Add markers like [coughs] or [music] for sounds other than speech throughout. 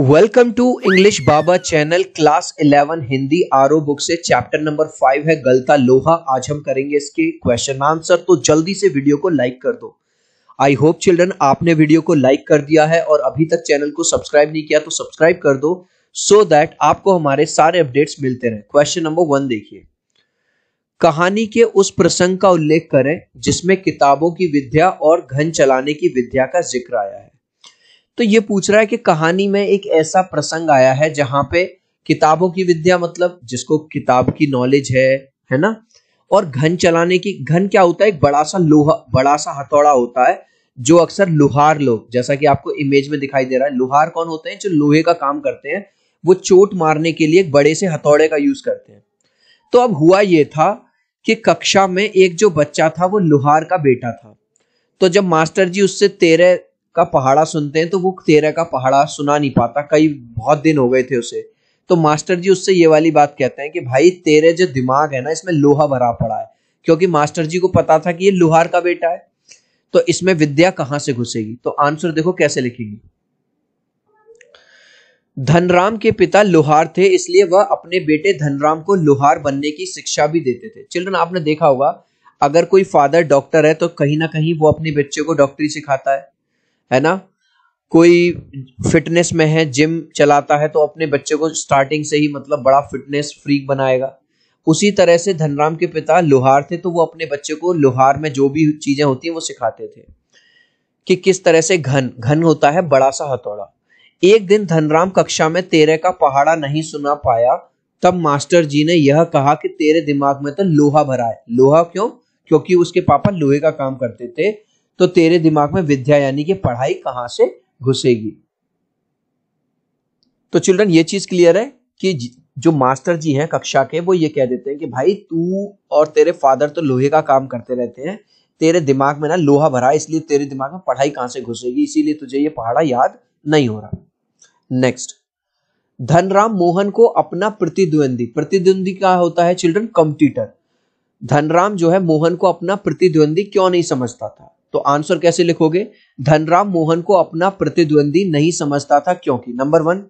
welcome to English Baba channel class 11 Hindi Aroh book से chapter number five है गलता लोहा आज हम करेंगे इसके क्वेश्चन आंसर तो जल्दी से वीडियो को लाइक कर दो आई होप चिल्ड्रन आपने वीडियो को लाइक कर दिया है और अभी तक चैनल को सब्सक्राइब नहीं किया तो सब्सक्राइब कर दो सो so दैट आपको हमारे सारे अपडेट्स मिलते रहे क्वेश्चन नंबर वन देखिए कहानी के उस प्रसंग का उल्लेख करें जिसमें किताबों की विद्या और घन चलाने की विद्या का जिक्र आया है तो ये पूछ रहा है कि कहानी में एक ऐसा प्रसंग आया है जहां पे किताबों की विद्या मतलब जिसको किताब की नॉलेज है है ना और घन चलाने की घन क्या होता है एक बड़ा सा लोहा बड़ा सा हथौड़ा होता है जो अक्सर लुहार लोग जैसा कि आपको इमेज में दिखाई दे रहा है लुहार कौन होते हैं जो लोहे का काम करते हैं वो चोट मारने के लिए बड़े से हथौड़े का यूज करते हैं तो अब हुआ ये था कि कक्षा में एक जो बच्चा था वो लोहार का बेटा था तो जब मास्टर जी उससे तेरह का पहाड़ा सुनते हैं तो वो तेरह का पहाड़ा सुना नहीं पाता कई बहुत दिन हो गए थे उसे तो मास्टर जी उससे ये वाली बात कहते हैं कि भाई तेरे जो दिमाग है ना इसमें लोहा भरा पड़ा है क्योंकि मास्टर जी को पता था कि ये लोहार का बेटा है तो इसमें विद्या कहां से घुसेगी तो आंसर देखो कैसे लिखेगी धनराम के पिता लोहार थे इसलिए वह अपने बेटे धनराम को लोहार बनने की शिक्षा भी देते थे चिल्ड्रन आपने देखा होगा अगर कोई फादर डॉक्टर है तो कहीं ना कहीं वो अपने बच्चे को डॉक्टरी सिखाता है है ना कोई फिटनेस में है जिम चलाता है तो अपने बच्चे को स्टार्टिंग से ही मतलब बड़ा फिटनेस फ्रीक बनाएगा उसी तरह से धनराम के पिता लोहार थे तो वो अपने बच्चे को लोहार में जो भी चीजें होती हैं वो सिखाते थे कि किस तरह से घन घन होता है बड़ा सा हथौड़ा एक दिन धनराम कक्षा में तेरे का पहाड़ा नहीं सुना पाया तब मास्टर जी ने यह कहा कि तेरे दिमाग में तो लोहा भरा है लोहा क्यों क्योंकि उसके पापा लोहे का काम करते थे तो तेरे दिमाग में विद्या यानी कि पढ़ाई कहां से घुसेगी तो चिल्ड्रन ये चीज क्लियर है कि जो मास्टर जी हैं कक्षा के वो ये कह देते हैं कि भाई तू और तेरे फादर तो लोहे का काम करते रहते हैं तेरे दिमाग में ना लोहा भरा इसलिए तेरे दिमाग में पढ़ाई कहां से घुसेगी इसीलिए तुझे ये पहाड़ा याद नहीं हो रहा नेक्स्ट धनराम मोहन को अपना प्रतिद्वंदी प्रतिद्वंदी क्या होता है चिल्ड्रन कंप्यूटर धनराम जो है मोहन को अपना प्रतिद्वंदी क्यों नहीं समझता था तो आंसर कैसे लिखोगे धनराम मोहन को अपना प्रतिद्वंदी नहीं समझता था क्योंकि नंबर वन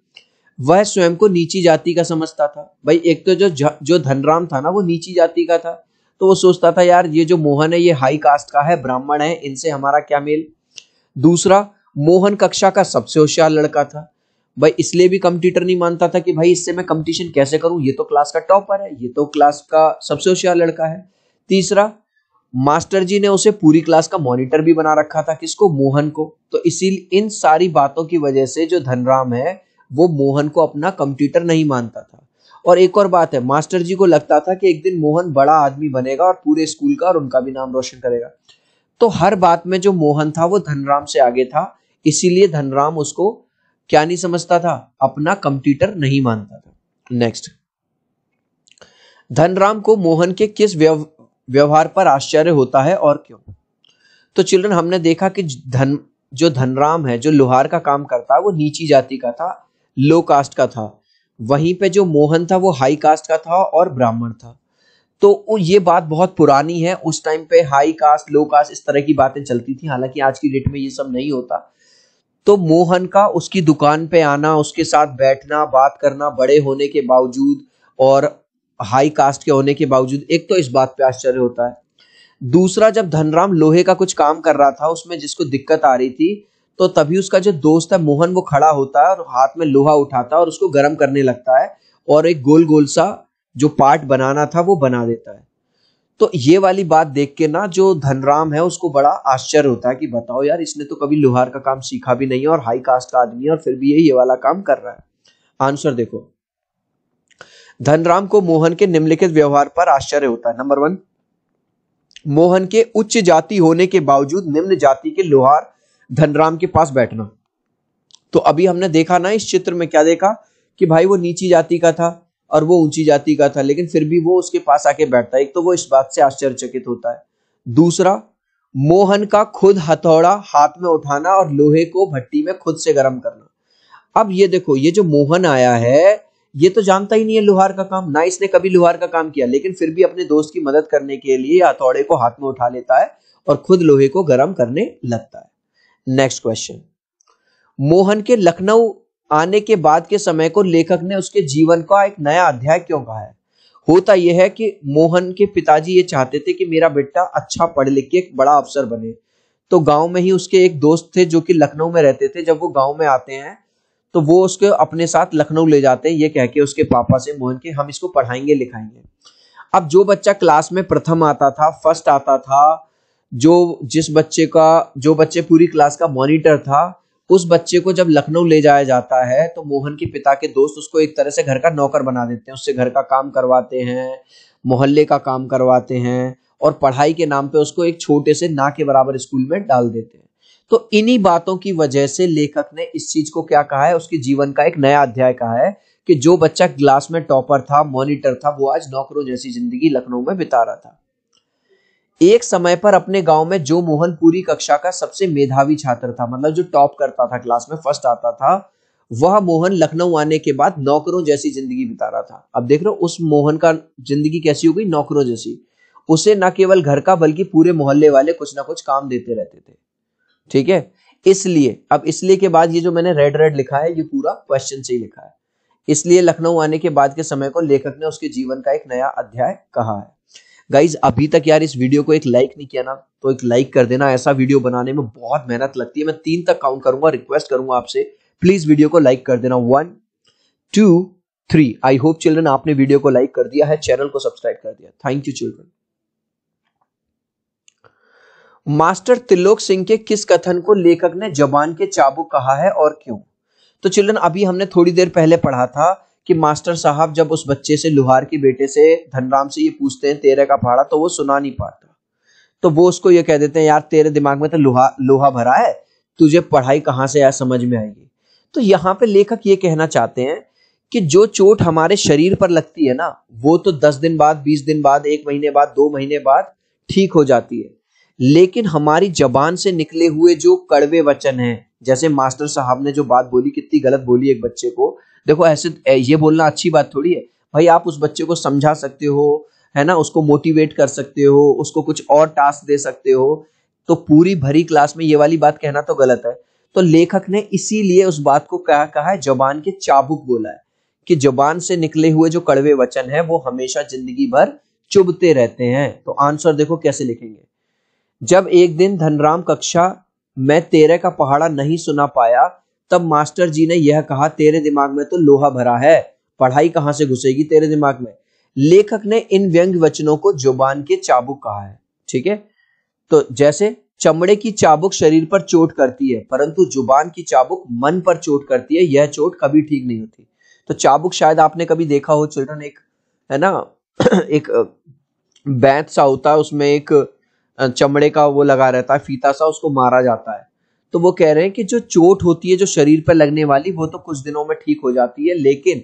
वह स्वयं को नीची जाति का समझता था भाई एक तो जो जो धनराम था ना वो नीची जाति का था तो वो सोचता था यार ये जो मोहन है ये हाई कास्ट का है ब्राह्मण है इनसे हमारा क्या मेल दूसरा मोहन कक्षा का सबसे होशियार लड़का था भाई इसलिए भी कंप्यूटर नहीं मानता था कि भाई इससे मैं कंपटीशन कैसे करूं ये तो क्लास का टॉपर है ये तो क्लास का सबसे होशियार लड़का है तीसरा मास्टर जी ने उसे पूरी क्लास का मॉनिटर भी बना रखा था किसको मोहन को तो इसी इन सारी बातों की वजह से जो धनराम है वो मोहन को अपना कंप्यूटर नहीं मानता था और एक और बात है मास्टर जी को लगता था कि एक दिन मोहन बड़ा आदमी बनेगा और पूरे स्कूल का और उनका भी नाम रोशन करेगा तो हर बात में जो मोहन था वो धनराम से आगे था इसीलिए धनराम उसको क्या नहीं समझता था अपना कंप्यूटर नहीं मानता था नेक्स्ट धनराम को मोहन के किस व्यवहार पर आश्चर्य होता है और क्यों तो चिल्ड्रन हमने देखा कि धन जो धनराम है जो लोहार का काम करता है वो नीची जाति का था लो कास्ट का था वहीं पे जो मोहन था वो हाई कास्ट का था और ब्राह्मण था तो ये बात बहुत पुरानी है उस टाइम पे हाई कास्ट लो कास्ट इस तरह की बातें चलती थी हालांकि आज की डेट में ये सब नहीं होता तो मोहन का उसकी दुकान पे आना उसके साथ बैठना बात करना बड़े होने के बावजूद और हाई कास्ट के होने के बावजूद एक तो इस बात पे आश्चर्य होता है दूसरा जब धनराम लोहे का कुछ काम कर रहा था उसमें जिसको दिक्कत आ रही थी तो तभी उसका जो दोस्त है मोहन वो खड़ा होता है और हाथ में लोहा उठाता है और उसको गर्म करने लगता है और एक गोल गोल सा जो पार्ट बनाना था वो बना देता है तो ये वाली बात देख के ना जो धनराम है उसको बड़ा आश्चर्य होता है कि बताओ यार इसने तो कभी लोहार का काम सीखा भी नहीं है और हाई कास्ट का आदमी है और फिर भी ये ये वाला काम कर रहा है आंसर देखो धनराम को मोहन के निम्नलिखित व्यवहार पर आश्चर्य होता है नंबर वन मोहन के उच्च जाति होने के बावजूद निम्न जाति के लोहार धनराम के पास बैठना तो अभी हमने देखा ना इस चित्र में क्या देखा कि भाई वो नीची जाति का था और वो ऊंची जाति का था लेकिन फिर भी वो उसके पास आके बैठता है एक तो वो इस बात से आश्चर्यचकित होता है दूसरा मोहन का खुद हथौड़ा हाथ में उठाना और लोहे को भट्टी में खुद से गर्म करना अब ये देखो ये जो मोहन आया है ये तो जानता ही नहीं है लोहार का काम ना इसने कभी लोहार का काम किया लेकिन फिर भी अपने दोस्त की मदद करने के लिए हथौड़े को हाथ में उठा लेता है और खुद लोहे को गर्म करने लगता है नेक्स्ट क्वेश्चन मोहन के लखनऊ आने के बाद के समय को लेखक ने उसके जीवन का एक नया अध्याय क्यों कहा है होता यह है कि मोहन के पिताजी ये चाहते थे कि मेरा बेटा अच्छा पढ़ लिख के एक बड़ा अफसर बने तो गांव में ही उसके एक दोस्त थे जो कि लखनऊ में रहते थे जब वो गांव में आते हैं तो वो उसके अपने साथ लखनऊ ले जाते हैं ये कह के उसके पापा से मोहन के हम इसको पढ़ाएंगे लिखाएंगे अब जो बच्चा क्लास में प्रथम आता था फर्स्ट आता था जो जिस बच्चे का जो बच्चे पूरी क्लास का मॉनिटर था उस बच्चे को जब लखनऊ ले जाया जाता है तो मोहन के पिता के दोस्त उसको एक तरह से घर का नौकर बना देते हैं उससे घर का काम करवाते हैं मोहल्ले का काम करवाते हैं और पढ़ाई के नाम पे उसको एक छोटे से ना के बराबर स्कूल में डाल देते हैं तो इन्हीं बातों की वजह से लेखक ने इस चीज को क्या कहा है उसके जीवन का एक नया अध्याय कहा है कि जो बच्चा क्लास में टॉपर था मॉनिटर था वो आज नौकरों जैसी जिंदगी लखनऊ में बिता रहा था एक समय पर अपने गांव में जो मोहन पूरी कक्षा का सबसे मेधावी छात्र था मतलब जो टॉप करता था क्लास में फर्स्ट आता था वह मोहन लखनऊ आने के बाद नौकरों जैसी जिंदगी बिता रहा था अब देख रहे हो उस मोहन का जिंदगी कैसी हो गई नौकरों जैसी उसे न केवल घर का बल्कि पूरे मोहल्ले वाले कुछ ना कुछ काम देते रहते थे ठीक है इसलिए अब इसलिए के बाद ये जो मैंने रेड रेड लिखा है ये पूरा क्वेश्चन से ही लिखा है इसलिए लखनऊ आने के बाद के समय को लेखक ने उसके जीवन का एक नया अध्याय कहा है गाइज अभी तक यार इस वीडियो को एक लाइक नहीं किया ना तो एक लाइक कर देना ऐसा वीडियो बनाने में बहुत मेहनत लगती है मैं तीन तक काउंट करूंगा रिक्वेस्ट करूंगा आपसे प्लीज वीडियो को लाइक कर देना one two three I hope children आपने वीडियो को लाइक कर दिया है चैनल को सब्सक्राइब कर दिया thank you children master Trilok Singh के किस कथन को लेखक ने जबान के चाबू कहा है और क्यों तो चिल्ड्रन अभी हमने थोड़ी देर पहले पढ़ा था कि मास्टर साहब जब उस बच्चे से लुहार के बेटे से धनराम से ये पूछते हैं तेरे का भाड़ा तो वो सुना नहीं पाता तो वो उसको ये कह देते हैं यार तेरे दिमाग में तो लोहा लोहा भरा है तुझे पढ़ाई कहाँ से यार समझ में आएगी तो यहाँ पे लेखक ये कहना चाहते हैं कि जो चोट हमारे शरीर पर लगती है ना वो तो दस दिन बाद बीस दिन बाद एक महीने बाद दो महीने बाद ठीक हो जाती है लेकिन हमारी जबान से निकले हुए जो कड़वे वचन हैं जैसे मास्टर साहब ने जो बात बोली कितनी गलत बोली एक बच्चे को देखो ऐसे ये बोलना अच्छी बात थोड़ी है भाई आप उस बच्चे को समझा सकते हो है ना उसको मोटिवेट कर सकते हो उसको कुछ और टास्क दे सकते हो तो पूरी भरी क्लास में ये वाली बात कहना तो गलत है तो लेखक ने इसीलिए उस बात को कहा कहा है जबान के चाबुक बोला है कि जबान से निकले हुए जो कड़वे वचन है वो हमेशा जिंदगी भर चुभते रहते हैं तो आंसर देखो कैसे लिखेंगे जब एक दिन धनराम कक्षा में तेरे का पहाड़ा नहीं सुना पाया तब मास्टर जी ने यह कहा तेरे दिमाग में तो लोहा भरा है पढ़ाई कहां से घुसेगी तेरे दिमाग में लेखक ने इन व्यंग वचनों को जुबान के चाबुक कहा है ठीक है तो जैसे चमड़े की चाबुक शरीर पर चोट करती है परंतु जुबान की चाबुक मन पर चोट करती है यह चोट कभी ठीक नहीं होती तो चाबुक शायद आपने कभी देखा हो चिल्ड्रन एक है ना [clears throat] एक [clears throat] बैंत सा होता है उसमें एक चमड़े का वो लगा रहता है फीता सा उसको मारा जाता है तो वो कह रहे हैं कि जो चोट होती है जो शरीर पर लगने वाली वो तो कुछ दिनों में ठीक हो जाती है लेकिन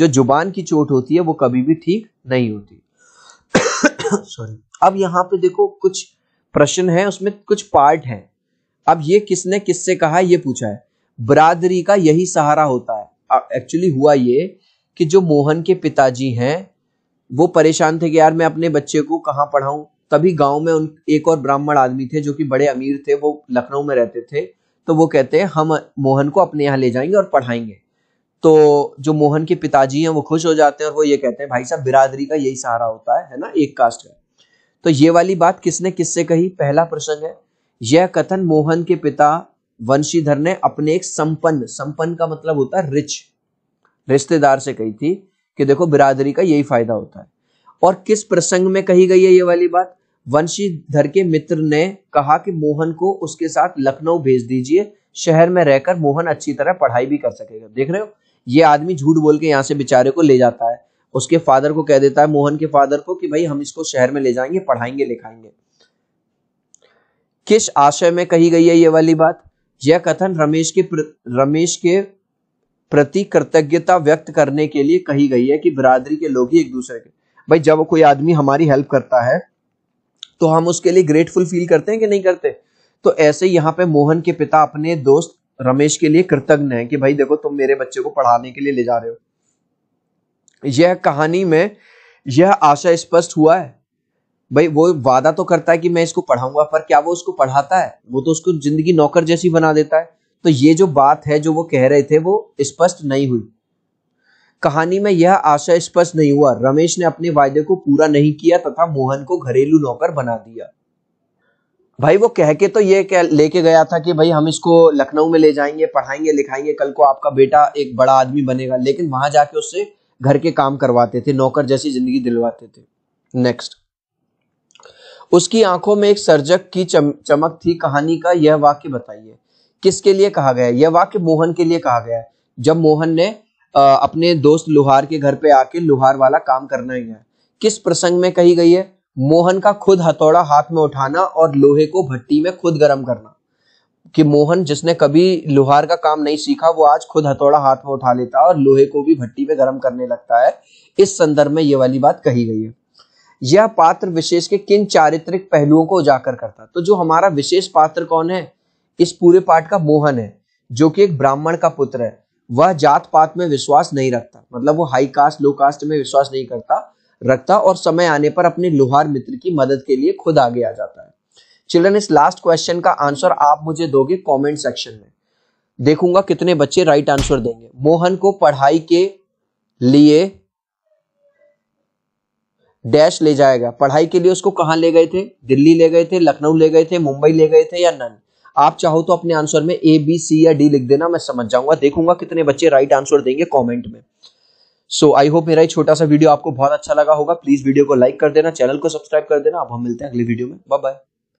जो जुबान की चोट होती है वो कभी भी ठीक नहीं होती सॉरी [coughs] अब यहाँ पे देखो कुछ प्रश्न है उसमें कुछ पार्ट है अब ये किसने किससे कहा ये पूछा है बरादरी का यही सहारा होता है एक्चुअली हुआ ये कि जो मोहन के पिताजी हैं वो परेशान थे कि यार मैं अपने बच्चे को कहाँ पढ़ाऊँ तभी गांव में उन एक और ब्राह्मण आदमी थे जो कि बड़े अमीर थे वो लखनऊ में रहते थे तो वो कहते हैं हम मोहन को अपने यहाँ ले जाएंगे और पढ़ाएंगे तो जो मोहन के पिताजी हैं वो खुश हो जाते हैं और वो ये कहते हैं भाई साहब बिरादरी का यही सहारा होता है है ना एक कास्ट का तो ये वाली बात किसने किससे कही पहला प्रसंग है यह कथन मोहन के पिता वंशीधर ने अपने एक संपन्न संपन्न का मतलब होता है रिच रिश्तेदार से कही थी कि देखो बिरादरी का यही फायदा होता है और किस प्रसंग में कही गई है ये वाली बात वंशीधर के मित्र ने कहा कि मोहन को उसके साथ लखनऊ भेज दीजिए शहर में रहकर मोहन अच्छी तरह पढ़ाई भी कर सकेगा देख रहे हो ये आदमी झूठ बोल के यहाँ से बेचारे को ले जाता है उसके फादर को कह देता है मोहन के फादर को कि भाई हम इसको शहर में ले जाएंगे पढ़ाएंगे लिखाएंगे किस आशय में कही गई है ये वाली बात यह कथन रमेश के रमेश के प्रति कृतज्ञता व्यक्त करने के लिए कही गई है कि बिरादरी के लोग ही एक दूसरे के भाई जब कोई आदमी हमारी हेल्प करता है तो हम उसके लिए ग्रेटफुल फील करते हैं कि नहीं करते तो ऐसे यहाँ पे मोहन के पिता अपने दोस्त रमेश के लिए कृतज्ञ है कि भाई देखो तुम मेरे बच्चे को पढ़ाने के लिए ले जा रहे हो यह कहानी में यह आशा स्पष्ट हुआ है भाई वो वादा तो करता है कि मैं इसको पढ़ाऊंगा पर क्या वो उसको पढ़ाता है वो तो उसको जिंदगी नौकर जैसी बना देता है तो ये जो बात है जो वो कह रहे थे वो स्पष्ट नहीं हुई कहानी में यह आशय स्पष्ट नहीं हुआ रमेश ने अपने वायदे को पूरा नहीं किया तथा मोहन को घरेलू नौकर बना दिया भाई वो कह के तो ये लेके गया था कि भाई हम इसको लखनऊ में ले जाएंगे पढ़ाएंगे लिखाएंगे कल को आपका बेटा एक बड़ा आदमी बनेगा लेकिन वहां जाके उससे घर के काम करवाते थे नौकर जैसी जिंदगी दिलवाते थे नेक्स्ट उसकी आंखों में एक सर्जक की चम, चमक थी कहानी का यह वाक्य बताइए किसके लिए कहा गया यह वाक्य मोहन के लिए कहा गया जब मोहन ने अपने दोस्त लोहार के घर पे आके लोहार वाला काम करना ही है किस प्रसंग में कही गई है मोहन का खुद हथौड़ा हाथ में उठाना और लोहे को भट्टी में खुद गर्म करना कि मोहन जिसने कभी लोहार का काम नहीं सीखा वो आज खुद हथौड़ा हाथ में उठा लेता और लोहे को भी भट्टी में गर्म करने लगता है इस संदर्भ में ये वाली बात कही गई है यह पात्र विशेष के किन चारित्रिक पहलुओं को उजागर करता तो जो हमारा विशेष पात्र कौन है इस पूरे पाठ का मोहन है जो कि एक ब्राह्मण का पुत्र है वह जात पात में विश्वास नहीं रखता मतलब वो हाई कास्ट लो कास्ट में विश्वास नहीं करता रखता और समय आने पर अपने लोहार मित्र की मदद के लिए खुद आगे आ जाता है चिल्ड्रन इस लास्ट क्वेश्चन का आंसर आप मुझे दोगे कमेंट सेक्शन में देखूंगा कितने बच्चे राइट आंसर देंगे मोहन को पढ़ाई के लिए डैश ले जाएगा पढ़ाई के लिए उसको कहां ले गए थे दिल्ली ले गए थे लखनऊ ले गए थे मुंबई ले गए थे या नन आप चाहो तो अपने आंसर में ए बी सी या डी लिख देना मैं समझ जाऊंगा देखूंगा कितने बच्चे राइट आंसर देंगे कॉमेंट में सो आई होप मेरा छोटा सा वीडियो आपको बहुत अच्छा लगा होगा प्लीज वीडियो को लाइक कर देना चैनल को सब्सक्राइब कर देना अब हम मिलते हैं अगली वीडियो में बाय